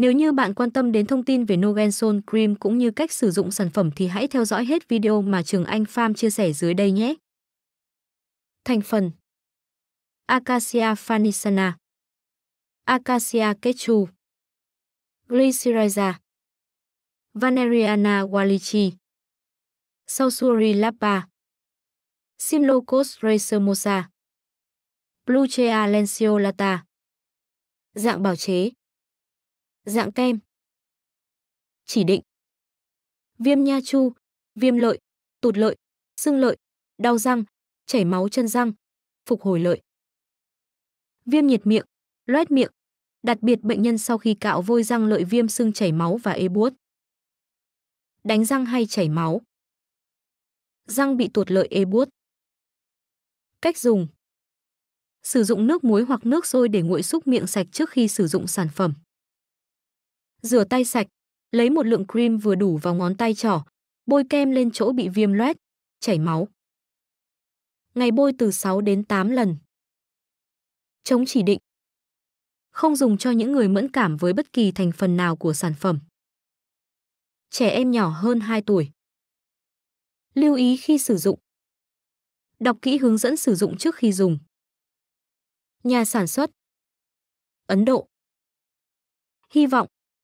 Nếu như bạn quan tâm đến thông tin về Nogenson Cream cũng như cách sử dụng sản phẩm thì hãy theo dõi hết video mà Trường Anh Farm chia sẻ dưới đây nhé. Thành phần Acacia fanisana Acacia kechu Glycyrrhiza Vaneriana walichi Sausuri lapa Simlocos racemosa Bluchea lanceolata Dạng bào chế dạng kem. Chỉ định. Viêm nha chu, viêm lợi, tụt lợi, sưng lợi, đau răng, chảy máu chân răng, phục hồi lợi. Viêm nhiệt miệng, loét miệng, đặc biệt bệnh nhân sau khi cạo vôi răng lợi viêm sưng chảy máu và ê buốt. Đánh răng hay chảy máu. Răng bị tụt lợi ê buốt. Cách dùng. Sử dụng nước muối hoặc nước sôi để nguội súc miệng sạch trước khi sử dụng sản phẩm. Rửa tay sạch, lấy một lượng cream vừa đủ vào ngón tay trỏ, bôi kem lên chỗ bị viêm loét, chảy máu. Ngày bôi từ 6 đến 8 lần. Chống chỉ định. Không dùng cho những người mẫn cảm với bất kỳ thành phần nào của sản phẩm. Trẻ em nhỏ hơn 2 tuổi. Lưu ý khi sử dụng. Đọc kỹ hướng dẫn sử dụng trước khi dùng. Nhà sản xuất Ấn Độ Hy vọng